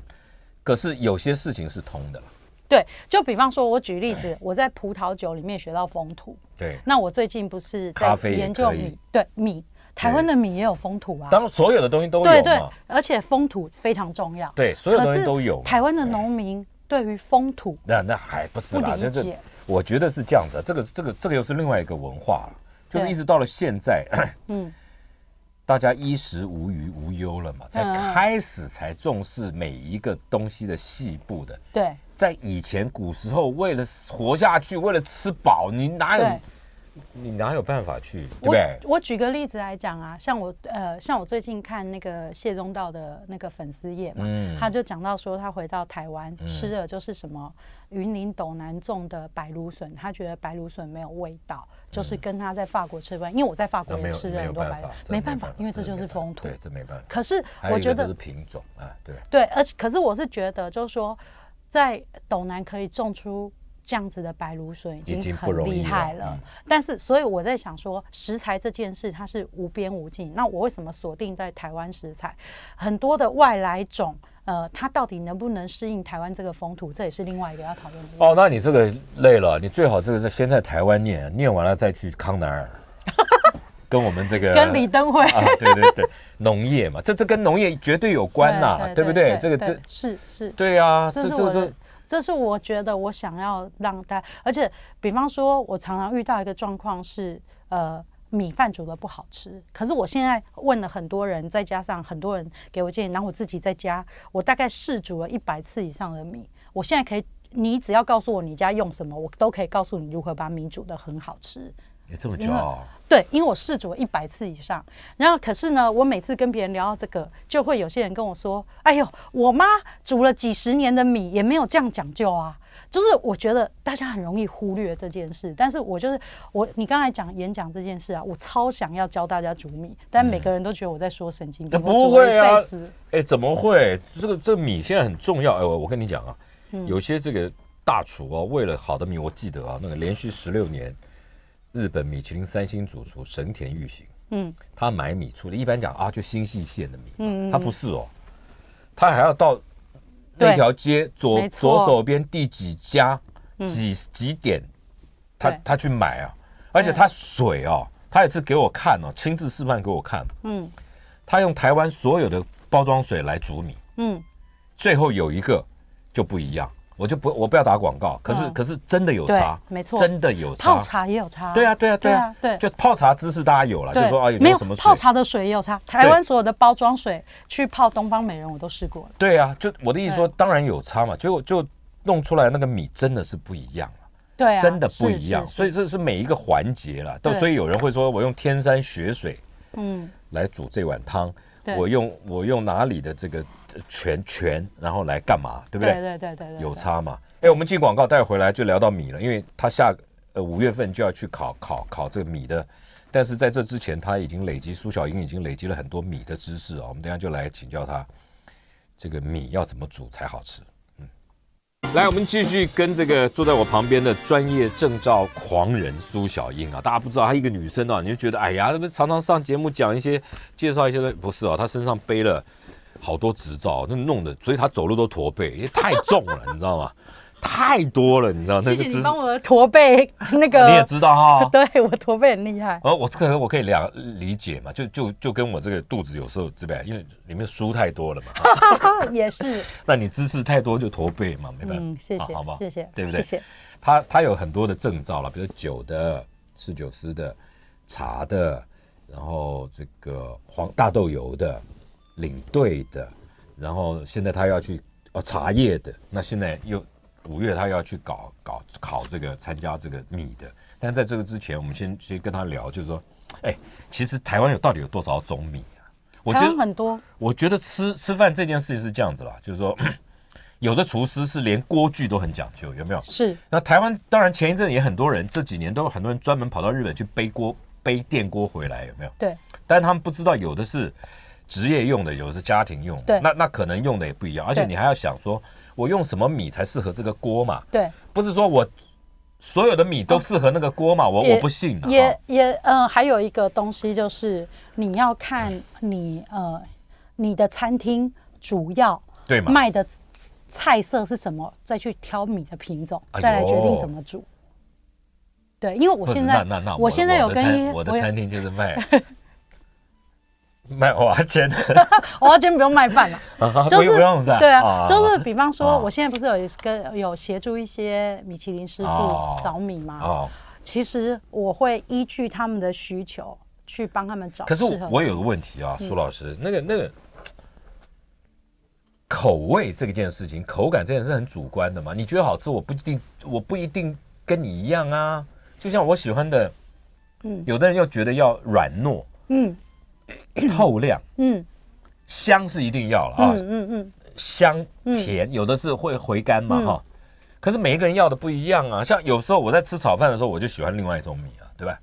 可是有些事情是通的。对，就比方说，我举例子，我在葡萄酒里面学到风土，对，那我最近不是咖啡研究米，对米，台湾的米也有风土啊。当所有的东西都有，对对，而且风土非常重要。对，所有东西都有。台湾的农民对于风土，那那还不是不理解。我觉得是这样子，这个、这个、这个又是另外一个文化了，就是一直到了现在，嗯，[COUGHS] 大家衣食无余无忧了嘛，才开始才重视每一个东西的细部的。对，在以前古时候，为了活下去，为了吃饱，你哪有？你哪有办法去？我我举个例子来讲啊，像我呃，像我最近看那个谢宗道的那个粉丝页嘛，他就讲到说他回到台湾吃的就是什么云林斗南种的白芦笋，他觉得白芦笋没有味道，就是跟他在法国吃饭，因为我在法国也吃了很多白没办法，因为这就是风土，对，这没办法。可是我觉得品种啊，对对，而且可是我是觉得，就是说在斗南可以种出。这样子的白芦笋已经很厉害了，但是所以我在想说，食材这件事它是无边无尽，那我为什么锁定在台湾食材？很多的外来种，呃，它到底能不能适应台湾这个风土？这也是另外一个要讨论的哦。那你这个累了，你最好这个先在台湾念，念完了再去康奈尔，[LAUGHS] 跟我们这个跟李登辉，对对对，农业嘛，这这跟农业绝对有关呐，对不对？这个这是是，对啊，这这这。这是我觉得我想要让大家，而且比方说，我常常遇到一个状况是，呃，米饭煮的不好吃。可是我现在问了很多人，再加上很多人给我建议，然后我自己在家，我大概试煮了一百次以上的米。我现在可以，你只要告诉我你家用什么，我都可以告诉你如何把米煮的很好吃。也这么骄傲。对，因为我试煮了一百次以上，然后可是呢，我每次跟别人聊到这个，就会有些人跟我说：“哎呦，我妈煮了几十年的米，也没有这样讲究啊。”就是我觉得大家很容易忽略这件事，但是我就是我，你刚才讲演讲这件事啊，我超想要教大家煮米，但每个人都觉得我在说神经病。不会啊，哎，怎么会？这个这米现在很重要。哎，我跟你讲啊，有些这个大厨啊，为了好的米，我记得啊，那个连续十六年。日本米其林三星主厨神田裕行，嗯，他买米出的，一般讲啊，就新细线的米，嗯，他不是哦，他还要到那条街左左手边第几家几几点，他他去买啊，而且他水哦，他也是给我看了，亲自示范给我看，嗯，他用台湾所有的包装水来煮米，嗯，最后有一个就不一样。我就不，我不要打广告。可是，可是真的有差，没错，真的有差。泡茶也有差。对啊，对啊，对啊，对。就泡茶知识大家有了，就说啊有没有什么泡茶的水也有差。台湾所有的包装水去泡东方美人我都试过了。对啊，就我的意思说，当然有差嘛。就就弄出来那个米真的是不一样对、对，真的不一样。所以这是每一个环节了。都所以有人会说我用天山雪水，嗯，来煮这碗汤。我用我用哪里的这个？全全，然后来干嘛？对不对？对对对对对。有差嘛？哎，我们进广告带回来就聊到米了，因为他下呃五月份就要去考考考这个米的，但是在这之前他已经累积苏小英已经累积了很多米的知识啊。我们等下就来请教他，这个米要怎么煮才好吃？嗯，来，我们继续跟这个坐在我旁边的专业证照狂人苏小英啊，大家不知道她一个女生啊，你就觉得哎呀，不是常常上节目讲一些介绍一些的，不是啊，她身上背了。好多执照，那弄的，所以他走路都驼背，因为太重了，你知道吗？[LAUGHS] 太多了，你知道那个姿势，驼背那个你也知道哈，[LAUGHS] 对我驼背很厉害。呃，我可能我可以两理解嘛，就就就跟我这个肚子有时候这边，因为里面书太多了嘛，[LAUGHS] 也是。那你姿势太多就驼背嘛，没办法，谢谢，好好？谢谢，对不对？谢谢。他他有很多的证照了，比如酒的、吃酒师的、茶的，然后这个黄大豆油的。领队的，然后现在他要去哦，茶叶的。那现在又五月，他要去搞搞考这个，参加这个米的。但在这个之前，我们先先跟他聊，就是说，哎，其实台湾有到底有多少种米啊？觉得很多。我觉得吃吃饭这件事情是这样子啦，就是说，[CLEARS THROAT] 有的厨师是连锅具都很讲究，有没有？是。那台湾当然前一阵也很多人，这几年都有很多人专门跑到日本去背锅背电锅回来，有没有？对。但他们不知道有的是。职业用的，有的家庭用，那那可能用的也不一样，而且你还要想说，我用什么米才适合这个锅嘛？对，不是说我所有的米都适合那个锅嘛？我我不信。也也嗯，还有一个东西就是你要看你呃你的餐厅主要对嘛卖的菜色是什么，再去挑米的品种，再来决定怎么煮。对，因为我现在那那那我现在有跟我的餐厅就是卖。[LAUGHS] 卖瓦煎，瓦 [LAUGHS] 煎不用卖饭了，[LAUGHS] 就是不用噻。对啊，就是比方说，我现在不是有跟有协助一些米其林师傅找米吗？其实我会依据他们的需求去帮他们找。可是我有个问题啊，苏老师，那个那个口味这件事情，口感这件事很主观的嘛，你觉得好吃，我不一定，我不一定跟你一样啊。就像我喜欢的，嗯，有的人又觉得要软糯，嗯。透亮，嗯，香是一定要了啊，嗯嗯嗯，香甜有的是会回甘嘛哈，可是每一个人要的不一样啊，像有时候我在吃炒饭的时候，我就喜欢另外一种米啊，对吧？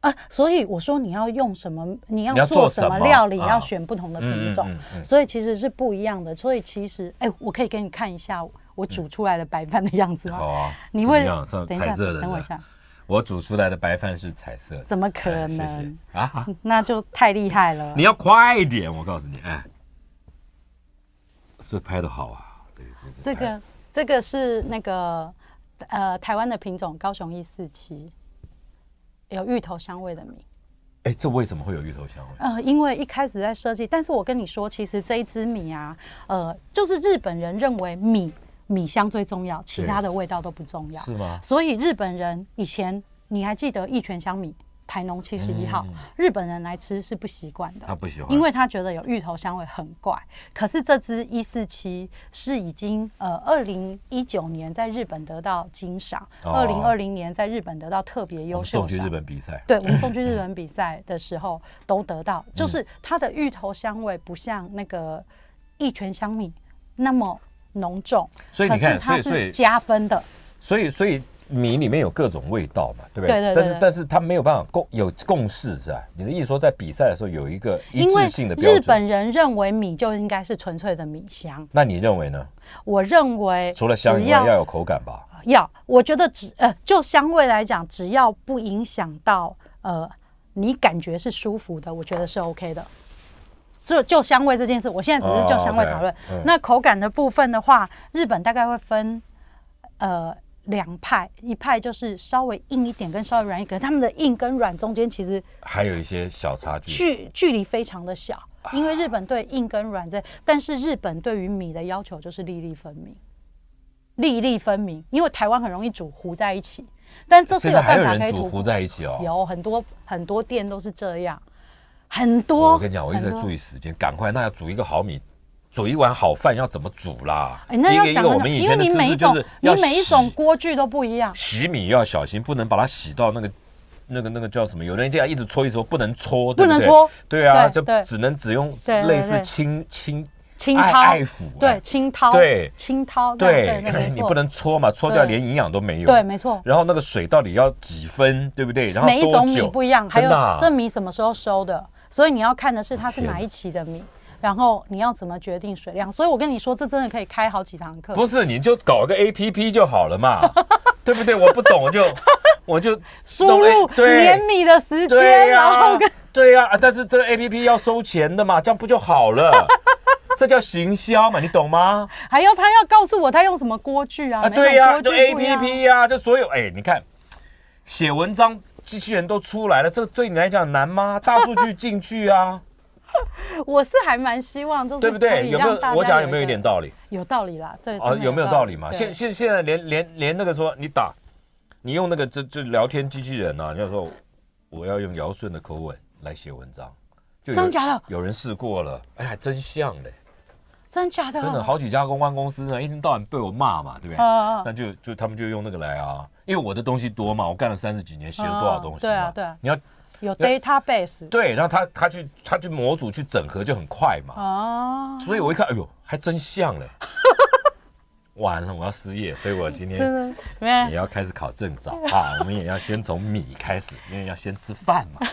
啊，所以我说你要用什么，你要做什么料理，要选不同的品种，所以其实是不一样的。所以其实，哎，我可以给你看一下我煮出来的白饭的样子吗？好啊，你会等一下，等我一下。我煮出来的白饭是彩色，怎么可能啊？那就太厉害了！你要快一点，我告诉你，哎，是拍的好啊，这个这个这个是那个呃台湾的品种，高雄一四七，有芋头香味的米。哎，这为什么会有芋头香味？呃，因为一开始在设计，但是我跟你说，其实这一支米啊，呃，就是日本人认为米。米香最重要，其他的味道都不重要，是吧？所以日本人以前，你还记得一泉香米、台农七十一号，日本人来吃是不习惯的，他不喜欢，因为他觉得有芋头香味很怪。可是这支一四七是已经呃，二零一九年在日本得到金赏，二零二零年在日本得到特别优秀，送去日本比赛，对，我们送去日本比赛的时候都得到，就是它的芋头香味不像那个一泉香米那么。浓重，所以你看，它是加分的。所以，所以米里面有各种味道嘛，对不对？但是，但是它没有办法共有共识，是吧？你的意思说，在比赛的时候有一个一致性的标准？日本人认为米就应该是纯粹的米香。那你认为呢？我认为，除了香，要要有口感吧。要，我觉得只呃，就香味来讲，只要不影响到呃，你感觉是舒服的，我觉得是 OK 的。就就香味这件事，我现在只是就香味讨论。那口感的部分的话，日本大概会分呃两派，一派就是稍微硬一点，跟稍微软一点。他们的硬跟软中间其实还有一些小差距，距距离非常的小。因为日本对硬跟软在，但是日本对于米的要求就是粒粒分明，粒粒分明。因为台湾很容易煮糊在一起，但这次有办法可以煮糊在一起哦。有很多很多店都是这样。很多，我跟你讲，我一直在注意时间，赶快。那要煮一个好米，煮一碗好饭要怎么煮啦？一个一个，我们以前的知识就是，你每一种锅具都不一样。洗米要小心，不能把它洗到那个、那个、那个叫什么？有的人这样一直搓一搓，不能搓，不能搓。对啊，就只能只用类似清清清爱抚。对，清涛，对清涛，对，[LAUGHS] 你不能搓嘛，搓掉连营养都没有。对，没错。然后那个水到底要几分，对不对？然后每一种米不一样，还有这米什么时候收的？所以你要看的是它是哪一期的米，然后你要怎么决定水量。所以，我跟你说，这真的可以开好几堂课。不是，你就搞个 A P P 就好了嘛，[LAUGHS] 对不对？我不懂，就 [LAUGHS] 我就输入年米的时间，然后跟对呀。但是这 A P P 要收钱的嘛，这样不就好了？[LAUGHS] 这叫行销嘛，你懂吗？还有，他要告诉我他用什么锅具啊？啊，对呀，就 A P P 呀，就所有哎，你看写文章。机器人都出来了，这对你来讲难吗？大数据进去啊！[LAUGHS] 我是还蛮希望，就是对不对？有没有我讲有没有一点道理？有道理啦，这啊有没有道理嘛？现现现在连连连那个说你打，你用那个这这聊天机器人啊，你要说我要用尧舜的口吻来写文章，就真的假的？有人试过了，哎，还真像嘞！真的假的？真的，好几家公关公司呢，一天到晚被我骂嘛，对不对？啊、那就就他们就用那个来啊。因为我的东西多嘛，我干了三十几年，写了多少东西嘛？对啊，对。你要有 database，对，然后他他去他去模组去整合就很快嘛。哦。所以我一看，哎呦，还真像嘞！[LAUGHS] 完了，我要失业，所以我今天也要开始考证照 [LAUGHS] 啊。我们也要先从米开始，因为要先吃饭嘛。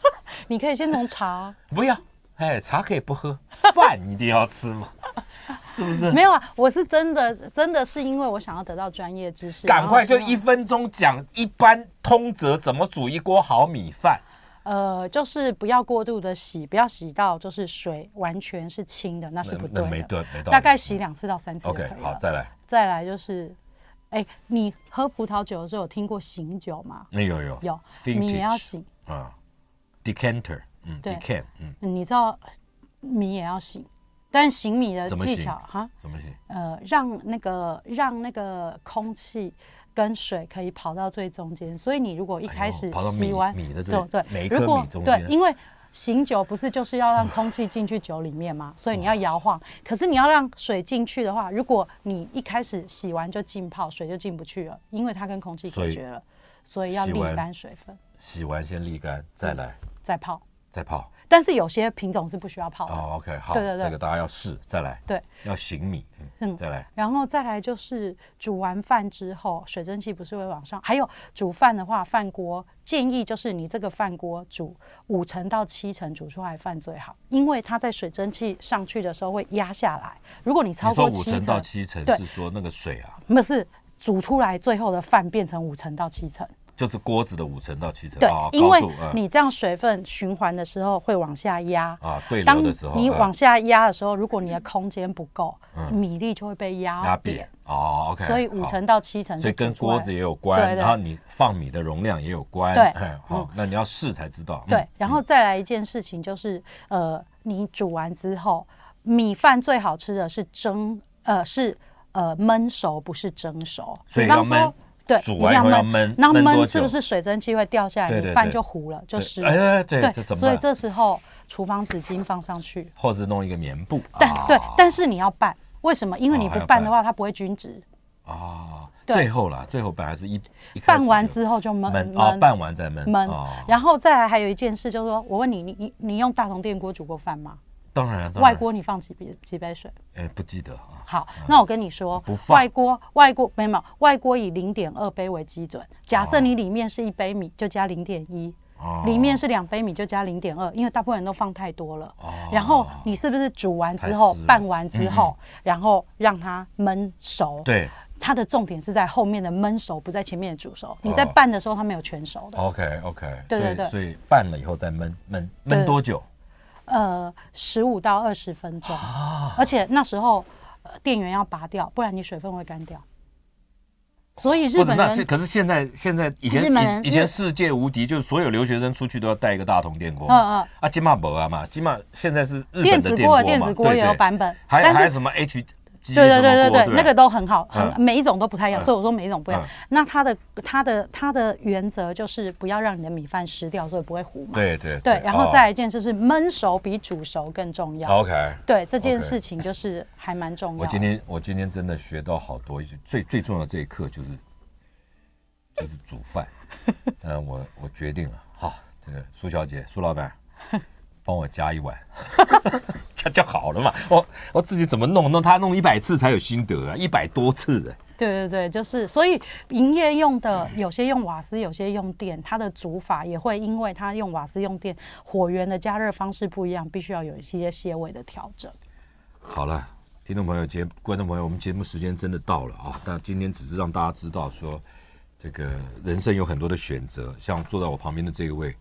[LAUGHS] 你可以先从茶。不要，哎，茶可以不喝，饭一定要吃嘛。[LAUGHS] 是不是没有啊？我是真的，真的是因为我想要得到专业知识。赶快就一分钟讲一般通则，怎么煮一锅好米饭？呃，就是不要过度的洗，不要洗到就是水完全是清的，那是不对的。没对，没对。大概洗两次到三次 OK。好，再来。再来就是，哎，你喝葡萄酒的时候有听过醒酒吗？有有有，米也要醒啊，decanter，嗯，decant，嗯，你知道米也要醒。但醒米的技巧哈，怎么醒？呃，让那个让那个空气跟水可以跑到最中间。所以你如果一开始洗完，米的对对，如果对，因为醒酒不是就是要让空气进去酒里面吗？[LAUGHS] 所以你要摇晃。可是你要让水进去的话，如果你一开始洗完就浸泡，水就进不去了，因为它跟空气隔绝了。所以要沥干水分，洗完先沥干再来，再泡，再泡。但是有些品种是不需要泡的。哦 OK，好，对对对，这个大家要试再来。对，要醒米，嗯，再来。然后再来就是煮完饭之后，水蒸气不是会往上？还有煮饭的话，饭锅建议就是你这个饭锅煮五成到七成，煮出来饭最好，因为它在水蒸气上去的时候会压下来。如果你超过五成到七成，是说那个水啊，不是煮出来最后的饭变成五成到七成。就是锅子的五层到七层啊，因为你这样水分循环的时候会往下压啊。对流的时候，你往下压的时候，如果你的空间不够，米粒就会被压压扁哦 OK，所以五层到七层。所以跟锅子也有关，然后你放米的容量也有关。对，好，那你要试才知道。对，然后再来一件事情就是，呃，你煮完之后，米饭最好吃的是蒸，呃，是呃焖熟，不是蒸熟。所以刚说。对，煮完要焖，那焖是不是水蒸气会掉下来你半就糊了？就是，对，所以这时候厨房纸巾放上去，[LAUGHS] 或是弄一个棉布。但对，但是你要拌，为什么？因为你不拌的话，它不会均值。哦，最后了，最后本来是一拌完之后就闷，啊，拌完再闷。闷。然后再还有一件事就是说，我问你，你你你用大同电锅煮过饭吗？当然，外锅你放几杯几杯水？哎，不记得啊。好，那我跟你说，外锅外锅没有，外锅以零点二杯为基准。假设你里面是一杯米，就加零点一；里面是两杯米，就加零点二。因为大部分人都放太多了。然后你是不是煮完之后拌完之后，然后让它焖熟？对，它的重点是在后面的焖熟，不在前面的煮熟。你在拌的时候，它没有全熟的。OK OK，对对对。所以所以拌了以后再焖焖焖多久？呃，十五到二十分钟，而且那时候，电源要拔掉，不然你水分会干掉。所以日本人，可是现在现在以前以前世界无敌，就是所有留学生出去都要带一个大铜电锅。嗯嗯啊金马不啊嘛金马现在是日本的电锅嘛。电子锅，电子锅也有版本，还还什么 H。对对对对对，那个都很好，每一种都不太一样，所以我说每一种不一样。那它的它的它的原则就是不要让你的米饭湿掉，所以不会糊嘛。对对对，然后再一件就是焖熟比煮熟更重要。OK。对这件事情就是还蛮重要。我今天我今天真的学到好多，最最重要这一课就是就是煮饭。嗯，[LAUGHS] 我我决定了，好，这个苏小姐苏老板。帮我加一碗，加 [LAUGHS] 就好了嘛。我我自己怎么弄，弄他弄一百次才有心得啊，一百多次。哎，对对对，就是所以营业用的有些用瓦斯，有些用电，它的煮法也会因为它用瓦斯用电，火源的加热方式不一样，必须要有一些些微的调整。好了，听众朋友、节观众朋友，我们节目时间真的到了啊。但今天只是让大家知道说，这个人生有很多的选择，像坐在我旁边的这一位。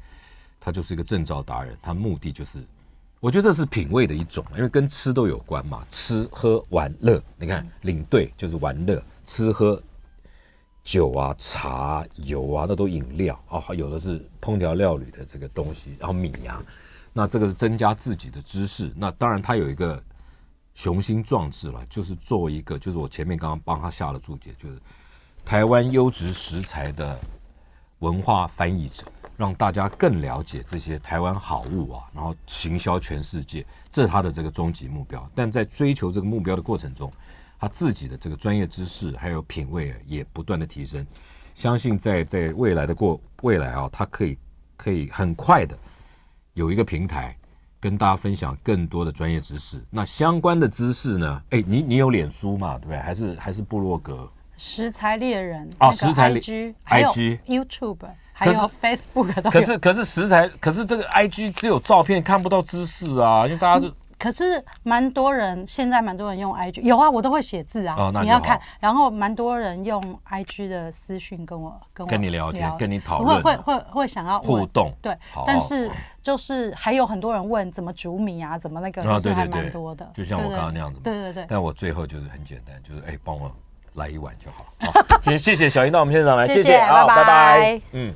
他就是一个证照达人，他目的就是，我觉得这是品味的一种，因为跟吃都有关嘛，吃喝玩乐，你看领队就是玩乐，吃喝酒啊、茶油啊，那都饮料啊，有的是烹调料理的这个东西，然后米啊，那这个是增加自己的知识。那当然他有一个雄心壮志了，就是做一个，就是我前面刚刚帮他下了注解，就是台湾优质食材的文化翻译者。让大家更了解这些台湾好物啊，然后行销全世界，这是他的这个终极目标。但在追求这个目标的过程中，他自己的这个专业知识还有品味也不断的提升。相信在在未来的过未来啊，他可以可以很快的有一个平台跟大家分享更多的专业知识。那相关的知识呢？哎，你你有脸书嘛？对不对？还是还是部落格？食材猎人啊，食材猎人 IG、IG、YouTube。还有 Facebook 都可是可是食材，可是这个 IG 只有照片，看不到知识啊，因为大家就可是蛮多人现在蛮多人用 IG，有啊，我都会写字啊，你要看，然后蛮多人用 IG 的私讯跟我跟我跟你聊天，跟你讨论，会会会会想要互动，对，但是就是还有很多人问怎么煮米啊，怎么那个啊，对对对，蛮多的，就像我刚刚那样子，对对对，但我最后就是很简单，就是哎，帮我来一碗就好好，谢谢小英到我们现场来，谢谢啊，拜拜，嗯。